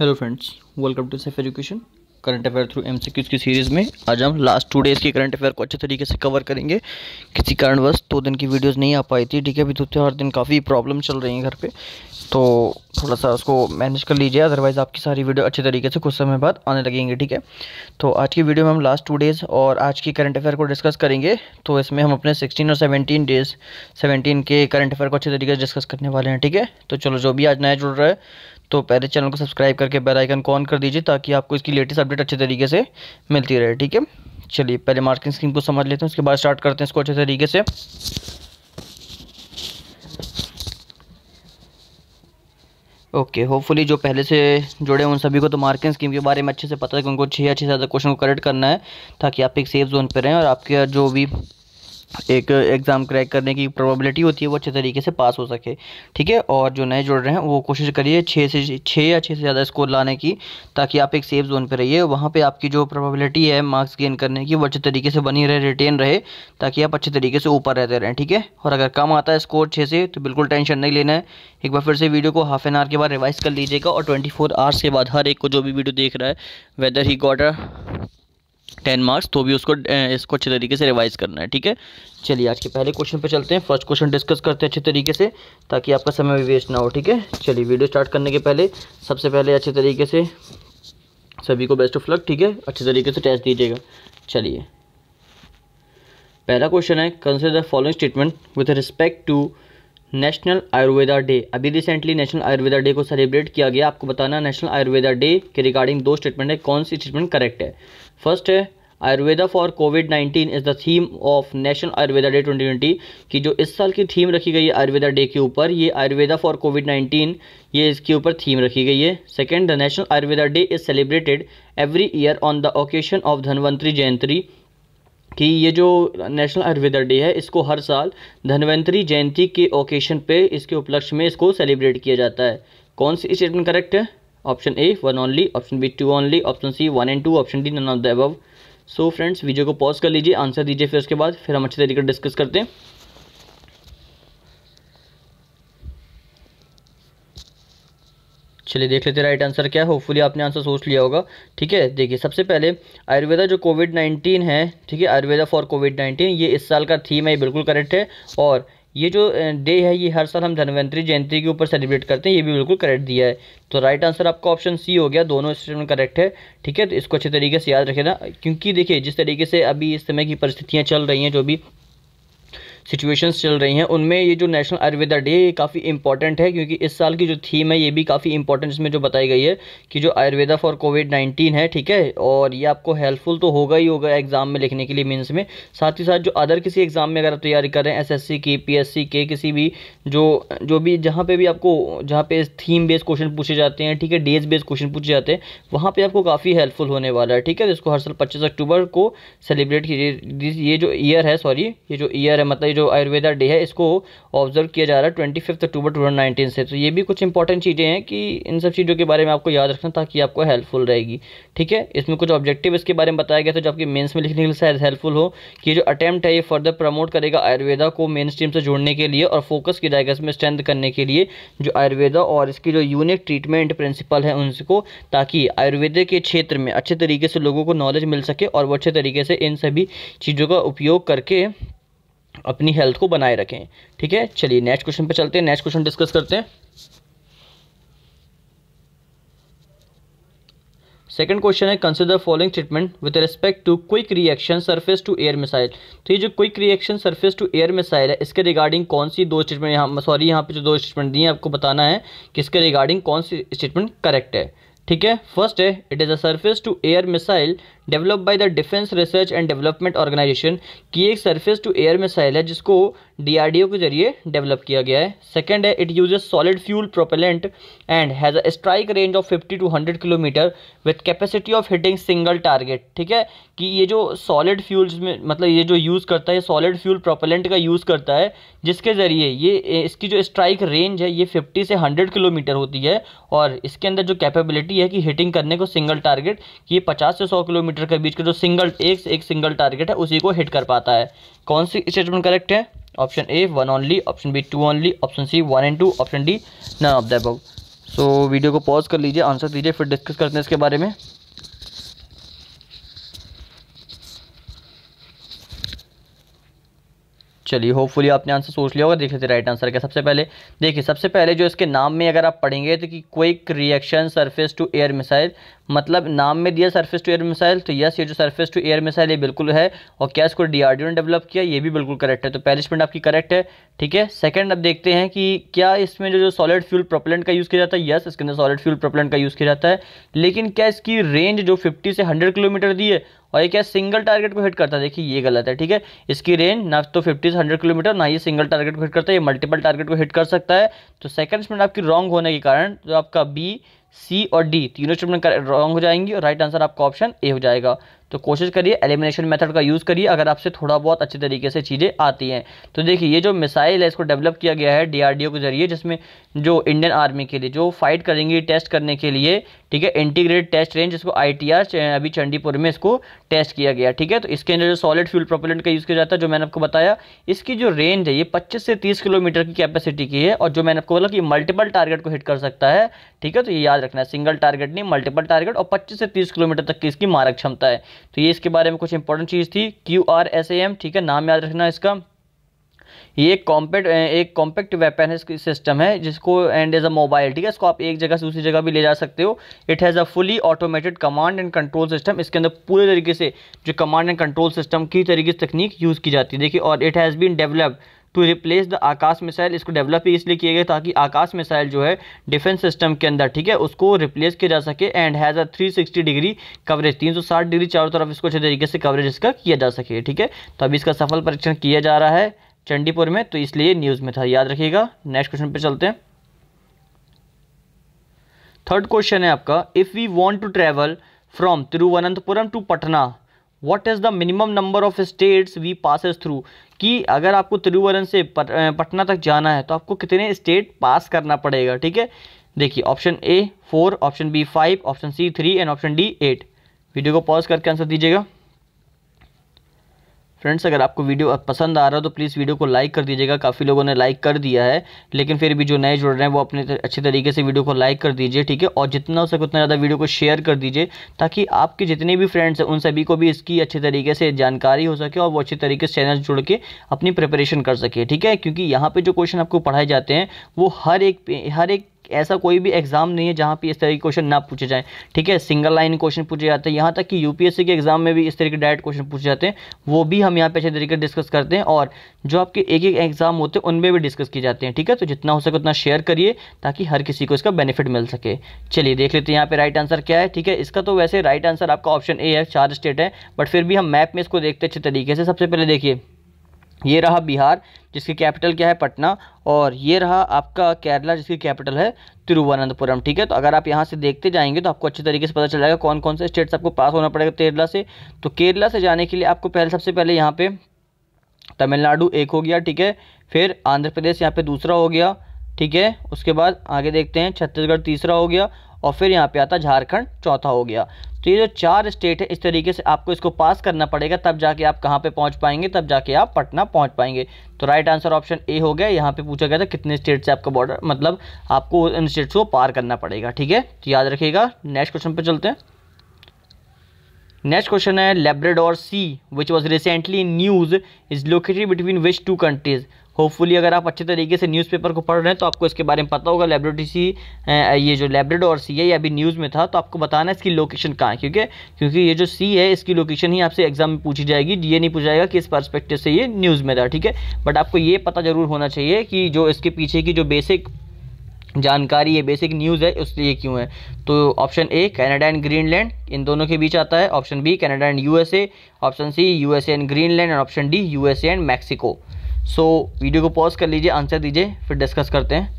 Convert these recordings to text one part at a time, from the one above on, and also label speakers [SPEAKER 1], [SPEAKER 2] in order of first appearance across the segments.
[SPEAKER 1] Hello friends welcome to safe education current affair through MCQ series में आज हम last two days के current affair को अच्छे तरीके से कवर करेंगे किसी कारणवश दो दिन की वीडियोस नहीं आ पाई थी ठीक है अभी तो हर दिन काफ़ी प्रॉब्लम चल रही है घर पे तो थोड़ा सा उसको मैनेज कर लीजिए अदरवाइज़ आपकी सारी वीडियो अच्छे तरीके से कुछ समय बाद आने लगेंगे ठीक है तो आज की वीडियो में हम लास्ट टू डेज़ और आज की करंट अफेयर को डिस्कस करेंगे तो इसमें हम अपने सिक्सटीन और सेवनटीन डेज़ सेवनटीन के करंट अफेयर को अच्छे तरीके से डिस्कस करने वाले हैं ठीक है तो चलो जो भी आज नया जुड़ रहा है तो पहले चैनल को सब्सक्राइब करके बेल आइकन को ऑन कर दीजिए ताकि आपको इसकी लेटेस्ट अपडेट अच्छे तरीके से मिलती रहे ठीक है चलिए पहले मार्किंग स्कीम को समझ लेते हैं उसके बाद स्टार्ट करते हैं इसको अच्छे तरीके से ओके okay, होपफुली जो पहले से जुड़े हैं उन सभी को तो मार्किंग स्कीम के बारे में अच्छे से पता है कि उनको छः अच्छे से ज़्यादा क्वेश्चन को करेक्ट करना है ताकि आप एक सेफ जोन पर रहें और आपके जो भी एक एग्ज़ाम क्रैक करने की प्रोबेबिलिटी होती है वो अच्छे तरीके से पास हो सके ठीक है और जो नए जुड़ रहे हैं वो कोशिश करिए छः से छः या छः से ज़्यादा स्कोर लाने की ताकि आप एक सेफ जोन पर रहिए वहाँ पे आपकी जो प्रोबेबिलिटी है मार्क्स गेन करने की वो अच्छे तरीके से बनी रहे रिटेन रहे ताकि आप अच्छे तरीके से ऊपर रहते रहें ठीक है और अगर कम आता है स्कोर छः से तो बिल्कुल टेंशन नहीं लेना है एक बार फिर से वीडियो को हाफ एन आवर के बाद रिवाइज़ कर लीजिएगा और ट्वेंटी फोर आवर्स के बाद हर एक को जो भी वीडियो देख रहा है वेदर ही गॉडर टेन मार्क्स तो भी उसको इसको अच्छे तरीके से रिवाइज करना है ठीक है चलिए आज के पहले क्वेश्चन पे चलते हैं फर्स्ट क्वेश्चन डिस्कस करते हैं अच्छे तरीके से ताकि आपका समय भी वेस्ट ना हो ठीक है चलिए वीडियो स्टार्ट करने के पहले सबसे पहले अच्छे तरीके से सभी को बेस्ट ऑफ लक ठीक है अच्छे तरीके से टेस्ट दीजिएगा चलिए पहला क्वेश्चन है consider the following statement with respect to national Ayurveda day अभी रिसेंटली नेशनल आयुर्वेदा डे को सेलिब्रेट किया गया आपको बताना नेशनल आयुर्वेदा डे के रिगार्डिंग दो स्टेटमेंट है कौन सी स्टेटमेंट करेक्ट है फर्स्ट है Ayurveda for COVID 19 is the theme of national Ayurveda day 2020 की जो इस साल की थीम रखी गई है आयुर्वेदा डे के ऊपर ये आयुर्वेदा फॉर कोविड 19 ये इसके ऊपर थीम रखी गई है second the national Ayurveda day is celebrated every year on the occasion of Dhanvantari Jayanti कि ये जो नेशनल आयुर्वेदा डे है इसको हर साल धनवंतरी जयंती के ओकेशन पे इसके उपलक्ष्य में इसको सेलिब्रेट किया जाता है कौन सी स्टेटमेंट करेक्ट है option A one only option B two only option C one and two option D none of the above so friends video को पॉज कर लीजिए आंसर दीजिए फिर उसके बाद फिर हम अच्छे तरीके से डिस्कस करते हैं चलिए देख लेते राइट आंसर क्या है होपफुली आपने आंसर सोच लिया होगा ठीक है देखिए सबसे पहले आयुर्वेदा जो कोविड नाइन्टीन है ठीक है आयुर्वेदा फॉर कोविड नाइन्टीन ये इस साल का थीम है ये बिल्कुल करेक्ट है और ये जो डे है ये हर साल हम धनवंतरी जयंती के ऊपर सेलिब्रेट करते हैं ये भी बिल्कुल करेक्ट दिया है तो राइट आंसर आपका ऑप्शन सी हो गया दोनों स्टेटमेंट करेक्ट है ठीक है तो इसको अच्छे तरीके से याद रखेना क्योंकि देखिए जिस तरीके से अभी इस समय की परिस्थितियाँ चल रही हैं जो भी सिचुएशंस चल रही हैं उनमें ये जो नेशनल आयुर्वेदा डे ये काफ़ी इंपॉर्टेंट है क्योंकि इस साल की जो थीम है ये भी काफ़ी इंपॉर्टेंट इसमें जो बताई गई है कि जो आयुर्वेदा फॉर कोविड नाइन्टीन है ठीक है और ये आपको हेल्पफुल तो होगा ही होगा एग्ज़ाम में लिखने के लिए मीन्स में साथ ही साथ जो अदर किसी एग्ज़ाम में अगर आप तैयारी कर रहे हैं एस की पी के किसी भी जो जो भी जहाँ पर भी आपको जहाँ पे थीम बेस्ड क्वेश्चन पूछे जाते हैं ठीक है डेज बेस्ड क्वेश्चन पूछे जाते हैं वहाँ पर आपको काफ़ी हेल्पफुल होने वाला है ठीक है जिसको हर साल पच्चीस अक्टूबर को सेलिब्रेट कीजिए ये जो ईयर है सॉरी ये जो ईयर है मतलब जो आयुर्वेदा डे है इसको ऑब्जर्व किया जा रहा है twenty fifth October two nineteen से तो ये भी कुछ इंपॉर्टेंट चीज़ें हैं कि इन सब चीज़ों के बारे में आपको याद रखना ताकि आपको हेल्पफुल रहेगी ठीक है इसमें कुछ ऑब्जेक्टिव इसके बारे में बताया गया था जो आपकी मेन्स में लिखने के लिए शायद हेल्पफुल हो कि जो अटैम्प्ट है ये फर्दर प्रमोट करेगा आयुर्वेदा को मेन स्ट्रीम से जोड़ने के लिए और फोकस किया जाएगा इसमें स्ट्रेंथ करने के लिए जो आयुर्वेदा और इसकी जो यूनिक ट्रीटमेंट प्रिंसिपल है उनको ताकि आयुर्वेदा के क्षेत्र में अच्छे तरीके से लोगों को नॉलेज मिल सके और वो अच्छे तरीके से इन सभी चीज़ों का उपयोग करके अपनी हेल्थ को बनाए रखें ठीक है चलिए नेक्स्ट क्वेश्चन पे चलते हैं नेक्स्ट क्वेश्चन डिस्कस करते हैं सेकेंड क्वेश्चन है consider following statement with respect to quick reaction surface to air missile तो ये जो quick reaction surface to air missile है इसके रिगार्डिंग कौन सी दो स्टेटमेंट यहाँ सॉरी यहाँ पे जो दो स्टेटमेंट दी हैं आपको बताना है कि इसके रिगार्डिंग कौन सी स्टेटमेंट करेक्ट है ठीक है फर्स्ट है it is a surface to air missile develop by the defence research and development organisation की एक सर्फेस टू एयर मिसाइल है जिसको डीआरडीओ के जरिए डेवलप किया गया है सेकंड है it uses solid fuel propellant and has a strike range of 50 to 100 kilometre with capacity of hitting single target ठीक है कि ये जो सॉलिड फ्यूल्स में मतलब ये जो यूज़ करता है सॉलिड फ्यूल प्रोपेलेंट का यूज़ करता है जिसके ज़रिए ये इसकी जो स्ट्राइक रेंज है ये फिफ्टी से हंड्रेड किलोमीटर होती है और इसके अंदर जो कैपेबिलिटी गारंटी है कि हिटिंग करने को सिंगल टारगेट कि ये पचास से सौ किलोमीटर के बीच का जो सिंगल एक से एक सिंगल टारगेट है उसी को हिट कर पाता है कौन सी स्टेटमेंट करेक्ट है option A one only option B two only option C one and two option D none of the above so video को पॉज कर लीजिए आंसर दीजिए फिर डिस्कस करते हैं इसके बारे में चलिए होपफुली आपने आंसर सोच लिया होगा देख लेते राइट आंसर क्या सबसे पहले देखिए सबसे पहले जो इसके नाम में अगर आप पढ़ेंगे तो कि quick reaction surface to air missile मतलब नाम में दिया सरफेस टू एयर मिसाइल तो यस ये जो सरफेस टू एयर मिसाइल ये बिल्कुल है और क्या इसको डीआरडीओ ने डेवलप किया ये भी बिल्कुल करेक्ट है तो पहली आपकी करेक्ट है ठीक है सेकंड अब देखते हैं कि क्या इसमें जो जो सॉलिड फ्यूल प्रोपलेंट का यूज़ किया जाता है यस इसके अंदर सॉलिड फ्यूल प्रोपलेंट का यूज़ किया जाता है लेकिन क्या इसकी रेंज जो फिफ्टी से हंड्रेड किलोमीटर दी है और ये क्या सिंगल टारगेट को हिट करता है देखिए ये गलत है ठीक है इसकी रेंज ना तो फिफ्टी से हंड्रेड किलोमीटर ना ये सिंगल टारगेट को हिट करता है ये मल्टीपल टारगेट को हिट कर सकता है तो सेकंड इसमें आपकी रॉन्ग होने के कारण जो आपका बी सी और डी तीनों स्टेटमेंट रॉन्ग हो जाएंगी और राइट आंसर आपका ऑप्शन ए हो जाएगा तो कोशिश करिए एलिमिनेशन मेथड का यूज़ करिए अगर आपसे थोड़ा बहुत अच्छे तरीके से चीज़ें आती हैं तो देखिए ये जो मिसाइल है इसको डेवलप किया गया है डीआरडीओ के जरिए जिसमें जो इंडियन आर्मी के लिए जो फाइट करेंगी टेस्ट करने के लिए ठीक है इंटीग्रेटेड टेस्ट रेंज जिसको आई अभी चंडीपुर में इसको टेस्ट किया गया ठीक है तो इसके अंदर जो सॉलिड फ्यूल प्रोपेलेंट का यूज़ किया जाता है जो मैंने आपको बताया इसकी जो रेंज है ये पच्चीस से तीस किलोमीटर की कैपेसिटी की है और जो मैंने आपको बोला कि मल्टीपल टारगेट को हिट कर सकता है ठीक है तो ये याद रखना है सिंगल टारगेट नहीं मल्टीपल टारगेट और पच्चीस से तीस किलोमीटर तक की इसकी मारक क्षमता है तो ये इसके बारे में कुछ इंपॉर्टेंट चीज़ थी Q R S A M ठीक है नाम याद रखना इसका ये एक कॉम्पैक्ट एक कॉम्पैक्ट वेपन है सिस्टम है जिसको एंड एज अ मोबाइल ठीक है इसको आप एक जगह से दूसरी जगह भी ले जा सकते हो it has a fully automated command and control system इसके अंदर पूरे तरीके से जो कमांड एंड कंट्रोल सिस्टम की तरीके से तकनीक यूज़ की जाती है देखिए और it has been developed to replace the Akash missile इसको डेवलप ही इसलिए किए गए ताकि आकाश मिसाइल जो है डिफेंस सिस्टम के अंदर ठीक है उसको रिप्लेस किया जा सके and has a 360 degree coverage 360 degree चारों तरफ इसको अच्छे तरीके से कवरेज इसका किया जा सके ठीक है तो अभी इसका सफल परीक्षण किया जा रहा है चंडीपुर में तो इसलिए न्यूज़ में था याद रखिएगा नेक्स्ट क्वेश्चन पर चलते हैं थर्ड क्वेश्चन है आपका if we want to travel from Thiruvananthapuram to Patna what is the minimum number of states we passes through कि अगर आपको तिरुवरन से पटना तक जाना है तो आपको कितने स्टेट पास करना पड़ेगा ठीक है देखिए option A four option B five option C three and option D eight video को पॉज करके आंसर दीजिएगा फ्रेंड्स अगर आपको वीडियो पसंद आ रहा है तो प्लीज़ वीडियो को लाइक कर दीजिएगा काफ़ी लोगों ने लाइक कर दिया है लेकिन फिर भी जो नए जुड़ रहे हैं वो अपने अच्छे तरीके से वीडियो को लाइक कर दीजिए ठीक है और जितना हो सके उतना ज़्यादा वीडियो को शेयर कर दीजिए ताकि आपके जितने भी फ्रेंड्स हैं उन सभी को भी इसकी अच्छे तरीके से जानकारी हो सके और वो अच्छे तरीके से चैनल जुड़ के अपनी प्रिपरेशन कर सके ठीक है क्योंकि यहाँ पर जो क्वेश्चन आपको पढ़ाए जाते हैं वो हर एक हर एक ऐसा कोई भी एग्ज़ाम नहीं है जहाँ पे इस तरह के क्वेश्चन ना पूछे जाएँ ठीक है सिंगल लाइन क्वेश्चन पूछे जाते हैं यहाँ तक कि यूपीएससी के एग्ज़ाम में भी इस तरह के डायरेक्ट क्वेश्चन पूछे जाते हैं वो भी हम यहाँ पे अच्छे तरीके से डिस्कस करते हैं और जो आपके एक एक एग्ज़ाम होते हैं उनमें भी डिस्कस किए जाते हैं ठीक है तो जितना हो सके उतना शेयर करिए ताकि हर किसी को इसका बेनिफिट मिल सके चलिए देख लेते हैं यहाँ पर राइट आंसर क्या है ठीक है इसका तो वैसे राइट आंसर आपका ऑप्शन ए है चार स्टेट है बट फिर भी हम मैप में इसको देखते अच्छे तरीके से सबसे पहले देखिए ये रहा बिहार जिसकी कैपिटल क्या है पटना और ये रहा आपका केरला जिसकी कैपिटल है तिरुवनंतपुरम ठीक है तो अगर आप यहाँ से देखते जाएंगे तो आपको अच्छे तरीके से पता चल जाएगा कौन कौन से स्टेट्स आपको पास होना पड़ेगा केरला से तो केरला से जाने के लिए आपको पहले सबसे पहले यहाँ पे तमिलनाडु एक हो गया ठीक है फिर आंध्र प्रदेश यहाँ पर दूसरा हो गया ठीक है उसके बाद आगे देखते हैं छत्तीसगढ़ तीसरा हो गया और फिर यहाँ पे आता झारखंड चौथा हो गया तो ये जो चार स्टेट है इस तरीके से आपको इसको पास करना पड़ेगा तब जाके आप कहाँ पे पहुँच पाएंगे तब जाके आप पटना पहुँच पाएंगे तो राइट आंसर ऑप्शन ए हो गया यहाँ पे पूछा गया था कितने स्टेट से आपका बॉर्डर मतलब आपको इन स्टेट्स को पार करना पड़ेगा ठीक है तो याद रखिएगा नेक्स्ट क्वेश्चन पर चलते हैं नेक्स्ट क्वेश्चन है Labrador sea which was recently news is located between which two countries hopefully अगर आप अच्छे तरीके से न्यूज़पेपर को पढ़ रहे हैं तो आपको इसके बारे में पता होगा लेब्रेटरी सी ये जो लेब्रेडोर सी है ये अभी न्यूज़ में था तो आपको बताना है इसकी लोकेशन कहाँ है क्योंकि क्योंकि ये जो सी है इसकी लोकेशन ही आपसे एग्जाम में पूछी जाएगी ये नहीं पूछा जाएगा कि इस परस्पेक्टिव से ये न्यूज़ में था ठीक है बट आपको ये पता ज़रूर होना चाहिए कि जो इसके पीछे की जो बेसिक जानकारी है बेसिक न्यूज़ है उसलिए क्यों है तो option A Canada and Greenland इन दोनों के बीच आता है option B Canada and USA option C USA and Greenland and option D USA and Mexico so video को पॉज कर लीजिए आंसर दीजिए फिर डिस्कस करते हैं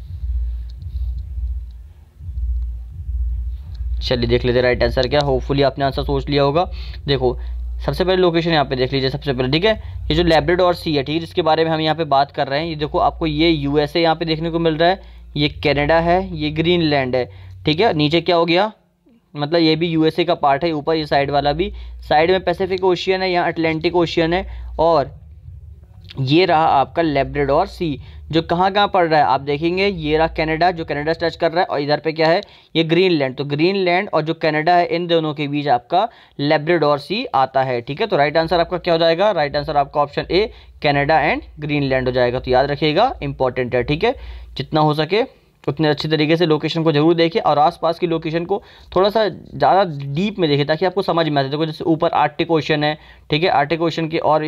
[SPEAKER 1] चलिए देख लेते राइट आंसर क्या होपफुली आपने आंसर सोच लिया होगा देखो सबसे पहले लोकेशन यहाँ पे देख लीजिए सबसे पहले ठीक है ये जो लेब्रेड और सी है ठीक है जिसके बारे में हम यहाँ पे बात कर रहे हैं ये देखो आपको ये यूएसए यहाँ पे देखने को मिल रहा है ये कैनेडा है ये ग्रीनलैंड है ठीक है नीचे क्या हो गया मतलब ये भी यूएसए का पार्ट है ऊपर ये साइड वाला भी साइड में पैसिफिक ओशियन है यहाँ अटलांटिक ओशियन है और ये रहा आपका लेब्रेडोर सी जो कहाँ कहाँ पड़ रहा है आप देखेंगे ये रहा कनाडा जो कनाडा से टच कर रहा है और इधर पे क्या है ये ग्रीनलैंड तो ग्रीनलैंड और जो कनाडा है इन दोनों के बीच आपका लेब्रेडोर सी आता है ठीक है तो राइट आंसर आपका क्या हो जाएगा राइट आंसर आपका option A Canada and Greenland हो जाएगा तो याद रखिएगा इंपॉर्टेंट है ठीक है जितना हो सके उतने अच्छे तरीके से लोकेशन को जरूर देखें और आसपास की लोकेशन को थोड़ा सा ज़्यादा डीप में देखें ताकि आपको समझ में आते देखो जैसे ऊपर आर्टिक ओशन है ठीक है आर्टिक ओशन की और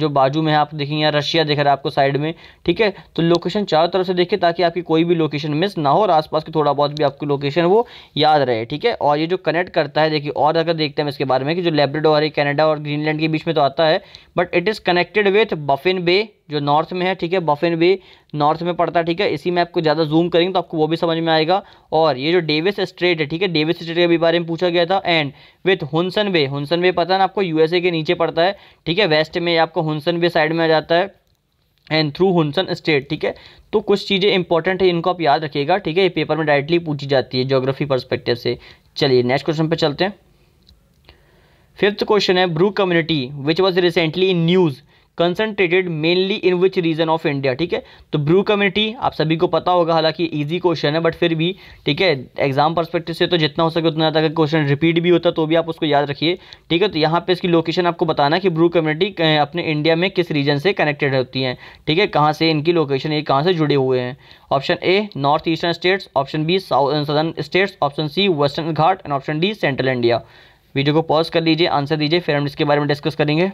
[SPEAKER 1] जो बाजू में है आप देखेंगे यहाँ रशिया दिख रहा है आपको साइड में ठीक है तो लोकेशन चारों तरफ से देखिए ताकि आपकी कोई भी लोकेशन मिस ना हो और आसपास की थोड़ा बहुत भी आपकी लोकेशन वो याद रहे ठीक है और ये जो कनेक्ट करता है देखिए और अगर देखते हैं इसके बारे में कि जो लेब्रेडोर है कैनेडा और ग्रीनलैंड के बीच में तो आता है but it is connected with Baffin Bay जो नॉर्थ में है ठीक है बफिन बे नॉर्थ में पड़ता है ठीक है इसी में आपको ज़्यादा जूम करेंगे तो आपको वो भी समझ में आएगा और ये जो डेविस स्ट्रेट है ठीक है डेविस स्ट्रेट के बारे में पूछा गया था एंड विथ हुसन बे हुसन बे पता ना आपको यूएसए के नीचे पड़ता है ठीक है वेस्ट में आपको हुनसन भी साइड में आ जाता है एंड थ्रू हुनसन स्टेट ठीक है तो कुछ चीज़ें इंपॉर्टेंट है इनको आप याद रखिएगा ठीक है ये पेपर में डायरेक्टली पूछी जाती है जोग्राफी परस्पेक्टिव से चलिए नेक्स्ट क्वेश्चन पर चलते हैं फिफ्थ क्वेश्चन है Bru community which was recently in news concentrated mainly in which region of India ठीक है तो ब्रू कम्युनिटी आप सभी को पता होगा हालांकि ईजी क्वेश्चन है बट फिर भी ठीक है एग्जाम परस्पेक्टिव से तो जितना हो सके उतना ज़्यादा क्वेश्चन रिपीट भी होता तो भी आप उसको याद रखिए ठीक है तो यहाँ पे इसकी लोकेशन आपको बताना कि ब्रू कम्युनिटी अपने इंडिया में किस रीजन से कनेक्टेड होती हैं ठीक है कहाँ से इनकी लोकेशन ये कहाँ से जुड़े हुए हैं option A north eastern states option B south southern states option C western ghat and option D central India video को पॉज कर लीजिए आंसर दीजिए फिर हम इसके बारे में डिस्कस करेंगे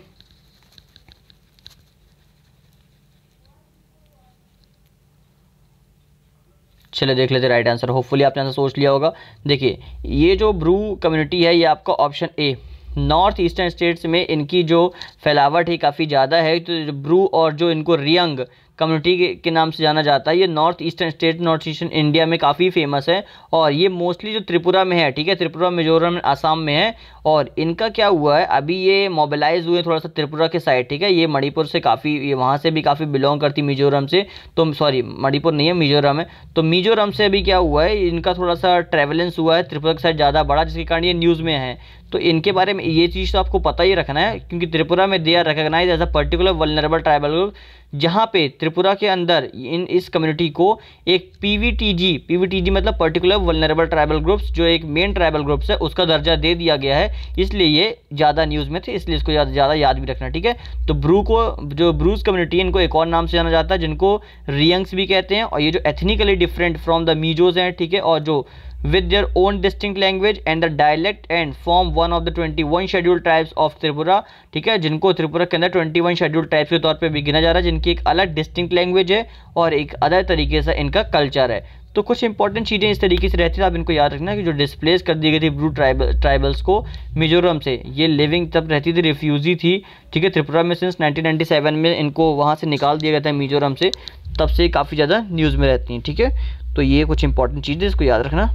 [SPEAKER 1] चले देख लेते राइट आंसर होपफुली आपने आंसर सोच लिया होगा देखिए ये जो ब्रू कम्युनिटी है ये आपका option A north eastern states में इनकी जो फैलावट है काफ़ी ज़्यादा है तो ब्रू और जो इनको रियंग कम्युनिटी के नाम से जाना जाता है ये north eastern state north eastern India में काफ़ी फेमस है और ये मोस्टली जो त्रिपुरा में है ठीक है त्रिपुरा मिजोरम आसाम में है और इनका क्या हुआ है अभी ये मोबिलाइज हुए थोड़ा सा त्रिपुरा के साइड ठीक है ये मणिपुर से काफ़ी ये वहाँ से भी काफ़ी बिलोंग करती मिजोरम से तो सॉरी मणिपुर नहीं है मिजोरम है तो मिजोरम से अभी क्या हुआ है इनका थोड़ा सा ट्रेवलेंस हुआ है त्रिपुरा के साइड ज़्यादा बड़ा जिसके कारण ये न्यूज़ में है तो इनके बारे में ये चीज़ तो आपको पता ही रखना है क्योंकि त्रिपुरा में they are recognise as a particular vulnerable tribal group जहाँ पे त्रिपुरा के अंदर इन इस कम्युनिटी को एक पीवीटीजी पीवीटीजी मतलब पर्टिकुलर वनरेबल ट्राइबल ग्रुप्स जो एक मेन ट्राइबल ग्रुप्स है उसका दर्जा दे दिया गया है इसलिए ये ज़्यादा न्यूज़ में थे इसलिए इसको ज़्यादा याद भी रखना ठीक है तो ब्रू को जो ब्रूज कम्युनिटी इनको एक और नाम से जाना जाता है जिनको रियंग्स भी कहते हैं और ये जो ethnically different from the Mizos हैं ठीक है और जो with their own distinct language and the dialect and form one of the 21 schedule tribes of Tripura ठीक है जिनको त्रिपुरा के अंदर 21 शेड्यूल ट्राइब्स के तौर पे भी गिना जा रहा है जिनकी एक अलग डिस्टिंग लैंग्वेज है और एक अलग तरीके से इनका कल्चर है तो कुछ इंपॉर्टेंट चीज़ें इस तरीके से रहती थी तो आप इनको याद रखना कि जो डिस्प्लेस कर दी गई थी ब्लू ट्राइबल ट्राइबल्स को मिजोरम से ये लिविंग तब रहती थी रिफ्यूजी थी ठीक है त्रिपुरा में सिंस 1997 में इनको वहाँ से निकाल दिया गया था मिजोरम से तब से काफ़ी ज़्यादा न्यूज़ में रहती हैं ठीक है तो ये कुछ इंपॉर्टेंट चीज़ें इसको याद रखना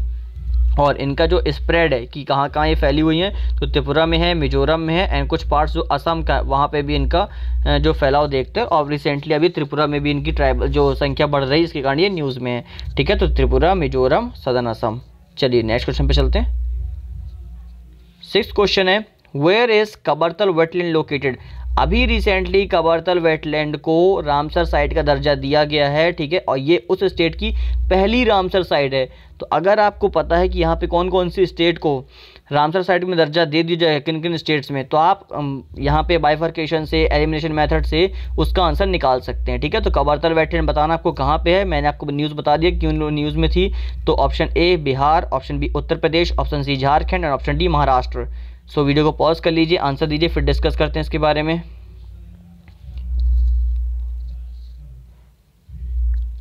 [SPEAKER 1] और इनका जो स्प्रेड है कि कहाँ कहाँ ये फैली हुई हैं तो त्रिपुरा में है मिजोरम में है एंड कुछ पार्ट्स जो असम का है वहाँ पे भी इनका जो फैलाव देखते हैं और रिसेंटली अभी त्रिपुरा में भी इनकी ट्राइबल जो संख्या बढ़ रही है इसके कारण ये न्यूज़ में है ठीक है तो त्रिपुरा मिजोरम सदन असम चलिए नेक्स्ट क्वेश्चन पर चलते हैं सिक्स क्वेश्चन है where is Kabartal wetland located अभी रिसेंटली कबरतल वेटलैंड को रामसर साइट का दर्जा दिया गया है ठीक है और ये उस स्टेट की पहली रामसर साइट है तो अगर आपको पता है कि यहाँ पे कौन कौन सी स्टेट को रामसर साइट में दर्जा दे दिया जाएगा किन किन स्टेट्स में तो आप यहाँ पे बाइफर्केशन से एलिमिनेशन मेथड से उसका आंसर निकाल सकते हैं ठीक है तो कबरतल वेटलैंड बताना आपको कहाँ पे है मैंने आपको न्यूज़ बता दिया क्यों न्यूज़ में थी तो option A Bihar option B Uttar Pradesh option C Jharkhand and option D Maharashtra so video को पॉज कर लीजिए आंसर दीजिए फिर डिस्कस करते हैं इसके बारे में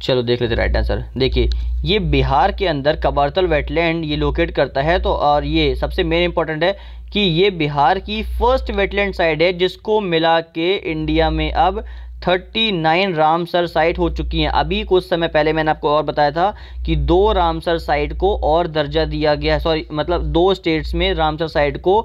[SPEAKER 1] चलो देख लेते राइट आंसर देखिए ये बिहार के अंदर कबारतल वेटलैंड ये लोकेट करता है तो और ये सबसे मेन इंपॉर्टेंट है कि ये बिहार की फर्स्ट वेटलैंड साइड है जिसको मिला के इंडिया में अब थर्टी नाइन रामसर साइट हो चुकी हैं अभी कुछ समय पहले मैंने आपको और बताया था कि दो रामसर साइट को और दर्जा दिया गया है सॉरी मतलब दो स्टेट्स में रामसर साइट को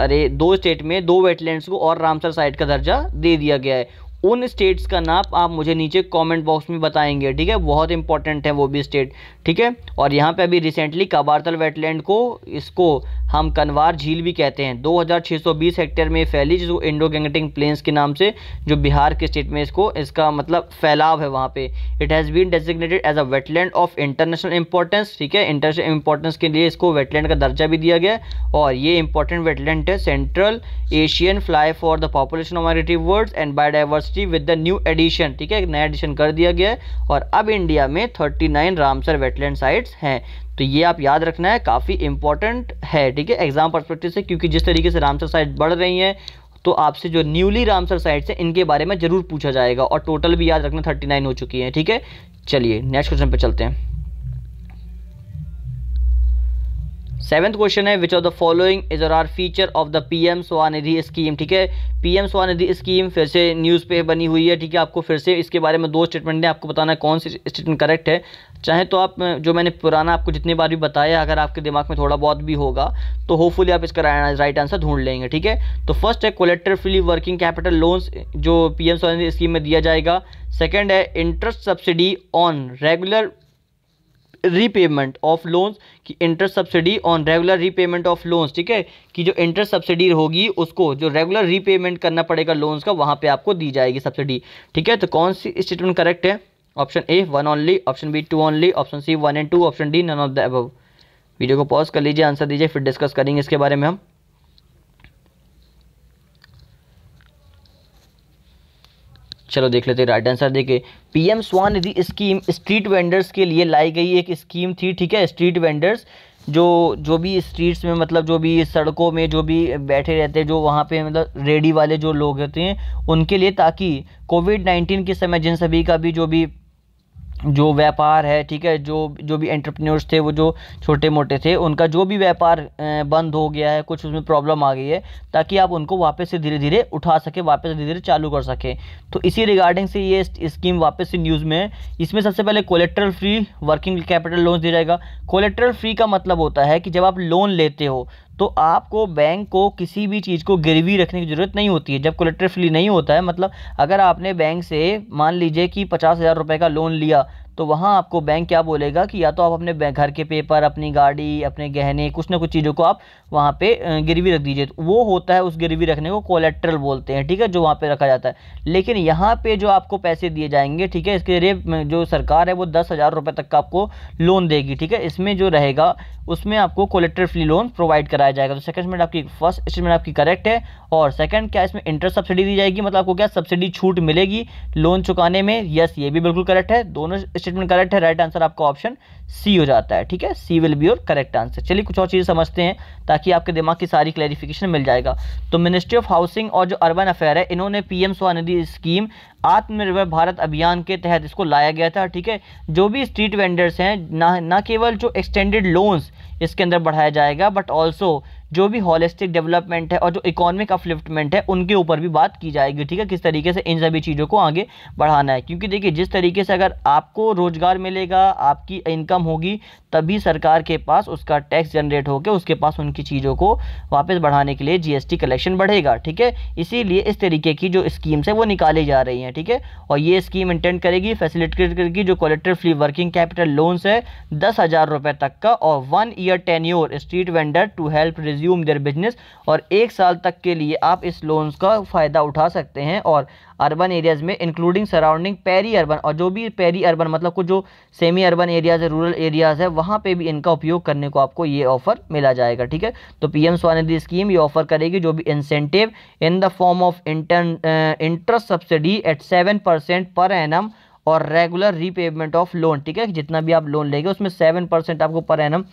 [SPEAKER 1] अरे दो स्टेट में दो वेटलैंड्स को और रामसर साइट का दर्जा दे दिया गया है उन स्टेट्स का नाम आप मुझे नीचे कमेंट बॉक्स में बताएंगे ठीक है बहुत इंपॉर्टेंट है वो भी स्टेट ठीक है और यहाँ पे अभी रिसेंटली काबारतल वेटलैंड को इसको हम कनवार झील भी कहते हैं 2620 हेक्टेयर में फैली जिसको इंडो गंगटिंग प्लेन्स के नाम से जो बिहार के स्टेट में इसको इसका मतलब फैलाव है वहाँ पे it has been designated as a wetland of international importance ठीक है इंटरनेशनल इंपॉर्टेंस के लिए इसको वेटलैंड का दर्जा भी दिया गया और ये इंपॉर्टेंट वेटलैंड है central Asian fly for the population of migratory world and biodiversity with the new addition ठीक है नया एडिशन कर दिया गया है और अब इंडिया में थर्टी रामसर वेटलैंड साइट्स हैं तो ये आप याद रखना है काफ़ी इंपॉर्टेंट है ठीक है एग्जाम परस्पेक्टिव से क्योंकि जिस तरीके से रामसर साइट बढ़ रही हैं तो आपसे जो न्यूली रामसर साइट्स हैं इनके बारे में ज़रूर पूछा जाएगा और टोटल भी याद रखना थर्टी नाइन हो चुकी है ठीक है चलिए नेक्स्ट क्वेश्चन पर चलते हैं सेवेंथ क्वेश्चन है which of the following is are feature of the PM Svanidhi scheme ठीक है पीएम स्वानिधि स्कीम फिर से न्यूज़ पे बनी हुई है ठीक है आपको फिर से इसके बारे में दो स्टेटमेंट हैं आपको बताना है कौन सी स्टेटमेंट करेक्ट है चाहे तो आप जो मैंने पुराना आपको जितनी बार भी बताया अगर आपके दिमाग में थोड़ा बहुत भी होगा तो होपफुली आप इसका राइट आंसर ढूंढ लेंगे ठीक है तो फर्स्ट है collateral free working capital loans जो पीएम स्वानिधि स्कीम में दिया जाएगा सेकेंड है interest subsidy on regular repayment of loans की interest subsidy on regular repayment of loans ठीक है कि जो इंटरेस्ट सब्सिडी होगी उसको जो रेगुलर रीपेमेंट करना पड़ेगा लोन्स का वहाँ पे आपको दी जाएगी सब्सिडी ठीक है तो कौन सी स्टेटमेंट करेक्ट है option A one only option B two only option C one and two option D none of the above video को पॉज कर लीजिए आंसर दीजिए फिर डिस्कस करेंगे इसके बारे में हम चलो देख लेते राइट आंसर देखिए PM Svanidhi scheme street vendors के लिए लाई गई एक स्कीम थी ठीक है स्ट्रीट वेंडर्स जो जो भी स्ट्रीट्स में मतलब जो भी सड़कों में जो भी बैठे रहते हैं जो वहाँ पे मतलब रेडी वाले जो लोग रहते हैं उनके लिए ताकि कोविड नाइन्टीन के समय जिन सभी का भी जो भी जो व्यापार है ठीक है जो जो भी एंटरप्रेन्योर्स थे वो जो छोटे मोटे थे उनका जो भी व्यापार बंद हो गया है कुछ उसमें प्रॉब्लम आ गई है ताकि आप उनको वापस से धीरे धीरे उठा सके वापस धीरे धीरे चालू कर सकें तो इसी रिगार्डिंग से ये स्कीम वापस से न्यूज़ में है इसमें सबसे पहले collateral free working capital loan दिया जाएगा कोलेक्ट्रल फ्री का मतलब होता है कि जब आप लोन लेते हो तो आपको बैंक को किसी भी चीज़ को गिरवी रखने की ज़रूरत नहीं होती है जब कोलेक्ट्रिफली नहीं होता है मतलब अगर आपने बैंक से मान लीजिए कि पचास हज़ार रुपये का लोन लिया तो वहाँ आपको बैंक क्या बोलेगा कि या तो आप अपने घर के पेपर अपनी गाड़ी अपने गहने कुछ ना कुछ चीज़ों को आप वहाँ पे गिरवी रख दीजिए तो वो होता है उस गिरवी रखने को कोलेट्रल बोलते हैं ठीक है जो वहाँ पे रखा जाता है लेकिन यहाँ पे जो आपको पैसे दिए जाएंगे ठीक है इसके लिए जो सरकार है वो दस हज़ार रुपये तक का आपको लोन देगी ठीक है इसमें जो रहेगा उसमें आपको कोलेट्रल फ्री लोन प्रोवाइड कराया जाएगा तो सेकंड स्टेटमेंट आपकी फर्स्ट स्टेटमेंट आपकी करेक्ट है और सेकंड क्या इसमें इंटरेस्ट सब्सिडी दी जाएगी मतलब आपको क्या सब्सिडी छूट मिलेगी लोन चुकाने में यस ये भी बिल्कुल करेक्ट है दोनों स्टेटमेंट करेक्ट है राइट आंसर आपका ऑप्शन सी हो जाता है ठीक है C will be your correct answer चलिए कुछ और चीज़ें समझते हैं ताकि आपके दिमाग की सारी क्लैरिफिकेशन मिल जाएगा तो मिनिस्ट्री ऑफ हाउसिंग और जो अर्बन अफेयर है इन्होंने पीएम स्वानिधि स्कीम आत्मनिर्भर भारत अभियान के तहत इसको लाया गया था ठीक है जो भी स्ट्रीट वेंडर्स हैं ना ना केवल जो एक्सटेंडेड लोन्स इसके अंदर बढ़ाया जाएगा बट ऑल्सो जो भी हॉलिस्टिक डेवलपमेंट है और जो इकोनॉमिक अपलिफ्टमेंट है उनके ऊपर भी बात की जाएगी ठीक है किस तरीके से इन सभी चीज़ों को आगे बढ़ाना है क्योंकि देखिए जिस तरीके से अगर आपको रोज़गार मिलेगा आपकी इनकम होगी तभी सरकार के पास उसका टैक्स जनरेट होकर उसके पास उनकी चीज़ों को वापस बढ़ाने के लिए जीएसटी कलेक्शन बढ़ेगा ठीक है इसीलिए इस तरीके की जो स्कीम्स है वो निकाली जा रही हैं ठीक है थीके? और ये स्कीम इंटेंड करेगी फैसिलिटेट करेगी जो collateral free working capital loans है दस हज़ार रुपये तक का और one year tenure street vendor to help re resume their business और एक साल तक के लिए आप इस लोन्स का फ़ायदा उठा सकते हैं और अर्बन एरियाज़ में इंक्लूडिंग सराउंडिंग पेरी अर्बन और जो भी पेरी अर्बन मतलब कुछ जो सेमी अर्बन एरियाज़ है रूरल एरियाज़ है वहाँ पे भी इनका उपयोग करने को आपको ये ऑफ़र मिला जाएगा ठीक है तो पीएम स्वानिधि स्कीम ये ऑफ़र करेगी जो भी incentive in the form of inter interest subsidy at seven percent per annum और रेगुलर रीपेमेंट ऑफ लोन ठीक है जितना भी आप लोन लेंगे उसमें सेवन परसेंट आपको पर एनम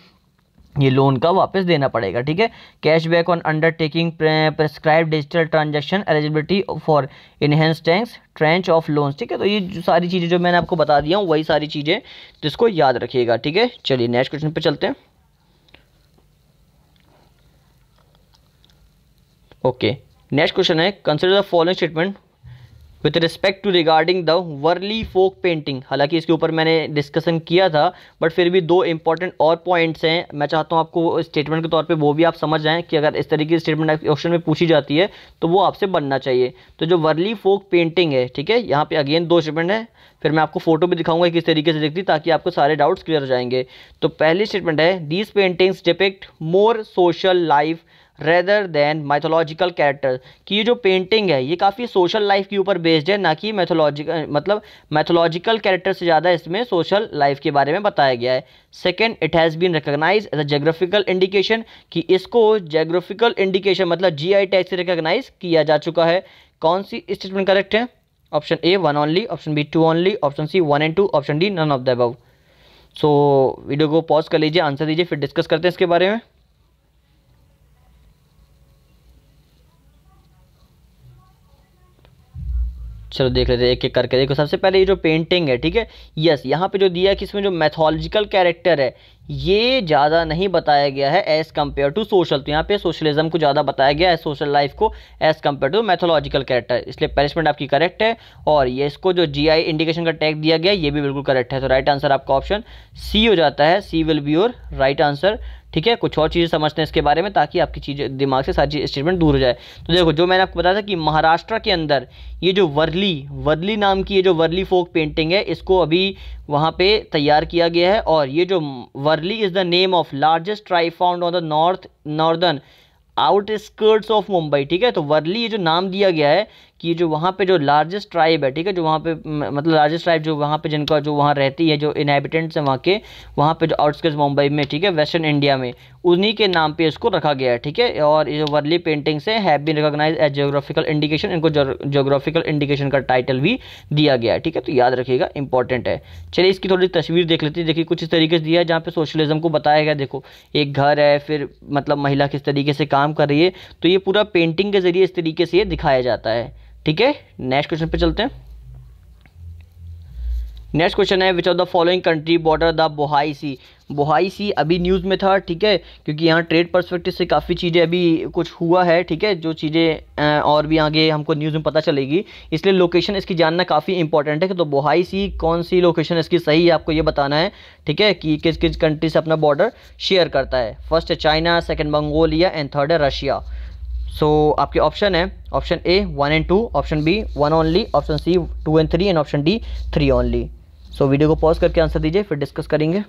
[SPEAKER 1] ये लोन का वापस देना पड़ेगा ठीक है cash back on undertaking prescribe digital transaction eligibility for enhance tanks tranche of loans ठीक है तो ये जो सारी चीज़ें जो मैंने आपको बता दिया हूँ वही सारी चीज़ें जिसको याद रखिएगा ठीक है चलिए नेक्स्ट क्वेश्चन पर चलते हैं ओके नेक्स्ट क्वेश्चन है consider the following statement with respect to regarding the Warli folk painting हालांकि इसके ऊपर मैंने डिस्कशन किया था बट फिर भी दो इंपॉर्टेंट और पॉइंट्स हैं मैं चाहता हूँ आपको स्टेटमेंट के तौर पे वो भी आप समझ जाएं कि अगर इस तरीके की स्टेटमेंट क्वेश्चन में पूछी जाती है तो वो आपसे बनना चाहिए तो जो वर्ली फोक पेंटिंग है ठीक है यहाँ पर अगेन दो स्टेटमेंट है फिर मैं आपको फोटो भी दिखाऊंगा किस तरीके से दिखती ताकि आपको सारे डाउट्स क्लियर हो जाएंगे तो पहली स्टेटमेंट है these paintings depict more social life rather than mythological character कि ये जो पेंटिंग है ये काफ़ी सोशल लाइफ के ऊपर बेस्ड है ना कि मैथोलॉजिकल मतलब मैथोलॉजिकल कैरेक्टर से ज़्यादा इसमें सोशल लाइफ के बारे में बताया गया है second it has been recognise as a geographical indication कि इसको जोग्राफिकल इंडिकेशन मतलब जी आई टैक्स से रिकोगनाइज किया जा चुका है कौन सी स्टेटमेंट करेक्ट है option A one only option B two only option C one and two option D none of the above so video को पॉज कर लीजिए आंसर दीजिए फिर डिस्कस करते हैं इसके बारे में चलो देख लेते हैं एक एक करके देखो सबसे पहले ये जो पेंटिंग है ठीक है यस यहाँ पे जो दिया है कि इसमें जो मैथोलॉजिकल कैरेक्टर है ये ज़्यादा नहीं बताया गया है एज़ कम्पेयर टू सोशल तो यहाँ पे सोशलिज्म को ज़्यादा बताया गया है सोशल लाइफ को as compare to mythological character इसलिए पनिशमेंट आपकी करेक्ट है और ये इसको जो आई इंडिकेशन का टैग दिया गया ये भी बिल्कुल करेक्ट है तो राइट आंसर आपका ऑप्शन सी हो जाता है C will be your right answer ठीक है कुछ और चीज़ें समझते हैं इसके बारे में ताकि आपकी चीज़ दिमाग से सारी स्टेटमेंट दूर हो जाए तो देखो जो मैंने आपको बताया था कि महाराष्ट्र के अंदर ये जो वर्ली वर्ली नाम की ये जो वर्ली फोक पेंटिंग है इसको अभी वहाँ पे तैयार किया गया है और ये जो Warli is the name of largest tribe found on the north northern outskirts of Mumbai ठीक है तो वर्ली ये जो नाम दिया गया है कि जो वहाँ पे जो लार्जेस्ट ट्राइब है ठीक है जो वहाँ पे मतलब लार्जेस्ट ट्राइब जो वहाँ पे जिनका जो वहाँ रहती है जो इनहेबिटेंट्स हैं वहाँ के वहाँ पे जो आउटस्कर्ट्स मुंबई में ठीक है वेस्टर्न इंडिया में उन्हीं के नाम पे इसको रखा गया है ठीक है और ये वर्ली पेंटिंग से have been recognise as geographical indication इनको जोग्राफिकल इंडिकेशन का टाइटल भी दिया गया है ठीक है तो याद रखिएगा इंपॉर्टेंट है चलिए इसकी थोड़ी तस्वीर देख लेते हैं देखिए कुछ इस तरीके से दिया है जहाँ पर सोशलिज्म को बताया गया देखो एक घर है फिर मतलब महिला किस तरीके से काम कर रही है तो ये पूरा पेंटिंग के जरिए इस तरीके से ये दिखाया जाता है ठीक है नेक्स्ट क्वेश्चन पे चलते हैं नेक्स्ट क्वेश्चन है which of the following country border the Bohai sea Bohai sea अभी न्यूज़ में था ठीक है क्योंकि यहाँ ट्रेड परस्पेक्टिव से काफ़ी चीज़ें अभी कुछ हुआ है ठीक है जो चीज़ें और भी आगे हमको न्यूज़ में पता चलेगी इसलिए लोकेशन इसकी जानना काफ़ी इंपॉर्टेंट है तो बोहाई सी कौन सी लोकेशन इसकी सही है आपको ये बताना है ठीक है कि किस किस कंट्री से अपना बॉर्डर शेयर करता है फर्स्ट है China second Mongolia and third है रशिया सो so, आपके ऑप्शन है option A one and two option B one only option C two and three and option D three only so video को pause करके answer दीजिए फिर discuss करेंगे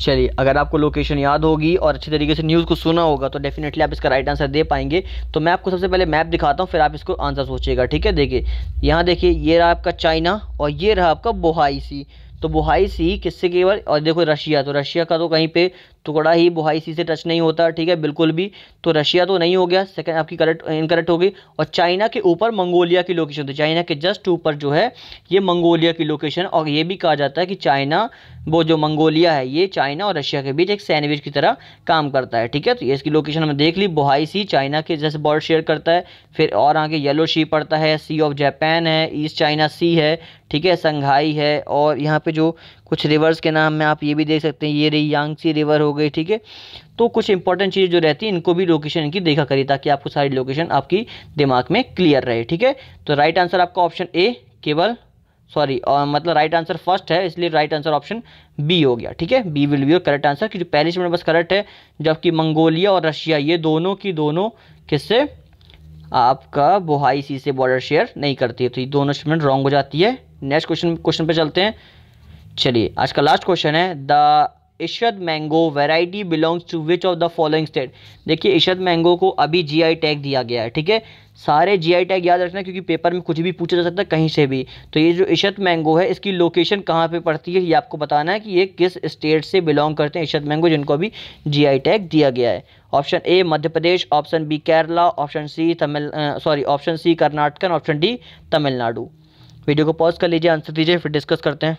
[SPEAKER 1] चलिए अगर आपको लोकेशन याद होगी और अच्छी तरीके से न्यूज़ को सुना होगा तो डेफिनेटली आप इसका राइट आंसर दे पाएंगे तो मैं आपको सबसे पहले मैप दिखाता हूँ फिर आप इसको आंसर सोचिएगा ठीक है देखिए यहाँ देखिए ये रहा आपका चाइना और ये रहा आपका बोहाई सी तो बुहाई सी किससे केवल और देखो रशिया तो रशिया का तो कहीं पे टुकड़ा ही बुहाई सी से टच नहीं होता ठीक है बिल्कुल भी तो रशिया तो नहीं हो गया सेकंड आपकी करेक्ट इनकरेक्ट होगी और चाइना के ऊपर मंगोलिया की लोकेशन तो चाइना के जस्ट ऊपर जो है ये मंगोलिया की लोकेशन और ये भी कहा जाता है कि चाइना वो जो मंगोलिया है ये चाइना और रशिया के बीच एक सैंडविच की तरह काम करता है ठीक है तो ये इसकी लोकेशन हमें देख ली सी चाइना के जस्ट बॉर्डर शेयर करता है फिर और आगे येलो शी पड़ता है सी ऑफ जापान है ईस्ट चाइना सी है ठीक है संघाई है और यहाँ पे जो कुछ रिवर्स के नाम में आप ये भी देख सकते हैं ये रही यांगसी रिवर हो गई ठीक है तो कुछ इंपॉर्टेंट चीज़ जो रहती है इनको भी लोकेशन की देखा करिए ताकि आपको सारी लोकेशन आपकी दिमाग में क्लियर रहे ठीक है तो राइट आंसर आपका ऑप्शन ए केवल सॉरी मतलब राइट आंसर फर्स्ट है इसलिए राइट आंसर ऑप्शन बी हो गया ठीक है बी विल बी और करेक्ट आंसर क्योंकि पहले से बस करेक्ट है जबकि मंगोलिया और रशिया ये दोनों की दोनों किससे आपका बोहाई सी से बॉर्डर शेयर नहीं करती है तो ये दोनों स्टेटमेंट रॉन्ग हो जाती है नेक्स्ट क्वेश्चन क्वेश्चन पर चलते हैं चलिए आज का लास्ट क्वेश्चन है the Ishad mango variety belongs to which of the following state देखिए इशद मैंगो को अभी जीआई टैग दिया गया है ठीक है सारे जीआई टैग याद रखना क्योंकि पेपर में कुछ भी पूछा जा सकता है कहीं से भी तो ये जो इशद मैंगो है इसकी लोकेशन कहाँ पे पड़ती है ये आपको बताना है कि ये किस स्टेट से बिलोंग करते हैं इशद मैंगो जिनको अभी जी टैग दिया गया है option A Madhya Pradesh option B Kerala option C Tamil sorry option C Karnataka option D Tamil Nadu video को पॉज कर लीजिए आंसर दीजिए फिर डिस्कस करते हैं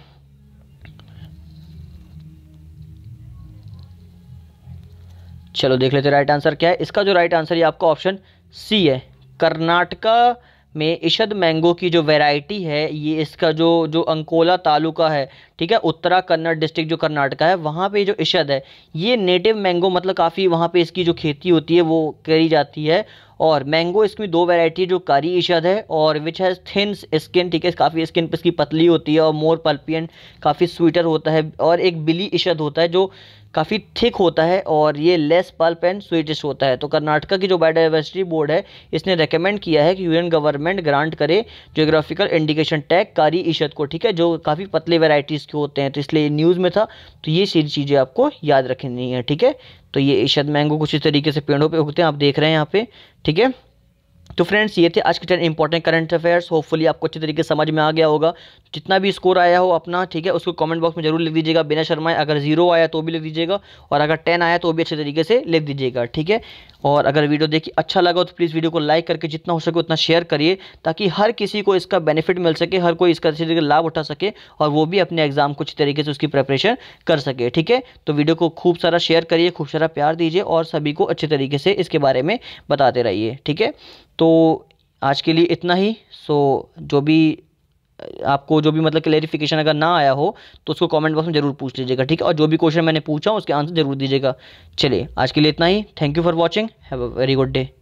[SPEAKER 1] चलो देख लेते राइट आंसर क्या है इसका जो राइट आंसर है आपका ऑप्शन सी है कर्नाटका में इशद मैंगो की जो वैरायटी है ये इसका जो जो अंकोला तालुका है ठीक है उत्तरा कन्नड़ डिस्ट्रिक्ट जो कर्नाटका है वहाँ पे जो इशद है ये नेटिव मैंगो मतलब काफ़ी वहाँ पे इसकी जो खेती होती है वो करी जाती है और मैंगो इसमें दो वैरायटी जो कारी इशद है और विच हैज़ थिन स्किन ठीक है काफ़ी स्किन पर इसकी पतली होती है और मोर पल्पियन काफ़ी स्वीटर होता है और एक बिली इशद होता है जो काफ़ी थिक होता है और ये लेस पल्प एंड स्वीटिश होता है तो कर्नाटका की जो बायोडाइवर्सिटी बोर्ड है इसने रिकमेंड किया है कि यूनियन गवर्नमेंट ग्रांट करे जियोग्राफिकल इंडिकेशन टैग कारी ईशद को ठीक है जो काफ़ी पतले वेराइटीज़ के होते हैं तो इसलिए न्यूज़ में था तो ये सारी चीज़ें आपको याद रखनी है ठीक है तो ये ईशत मैंगो कुछ इस तरीके से पेड़ों पर उगते हैं आप देख रहे हैं यहाँ पे ठीक है तो फ्रेंड्स ये थे आज के ten important current affairs hopefully आपको अच्छे तरीके से समझ में आ गया होगा जितना भी स्कोर आया हो अपना ठीक है उसको कमेंट बॉक्स में जरूर लिख दीजिएगा बिना शर्मा अगर जीरो आया तो भी लिख दीजिएगा और अगर टेन आया तो भी अच्छे तरीके से लिख दीजिएगा ठीक है और अगर वीडियो देखिए अच्छा लगा तो प्लीज़ वीडियो को लाइक करके जितना हो सके उतना शेयर करिए ताकि हर किसी को इसका बेनिफिट मिल सके हर कोई इसका अच्छे तरीके लाभ उठा सके और वो भी अपने एग्जाम को अच्छी तरीके से उसकी प्रिपरेशन कर सके ठीक है तो वीडियो को खूब सारा शेयर करिए खूब सारा प्यार दीजिए और सभी को अच्छे तरीके से इसके बारे में बताते रहिए ठीक है तो आज के लिए इतना ही सो जो भी आपको जो भी मतलब क्लेरिफिकेशन अगर ना आया हो तो उसको कमेंट बॉक्स में जरूर पूछ लीजिएगा ठीक है और जो भी क्वेश्चन मैंने पूछा उसके आंसर जरूर दीजिएगा चलिए आज के लिए इतना ही thank you for watching have a very good day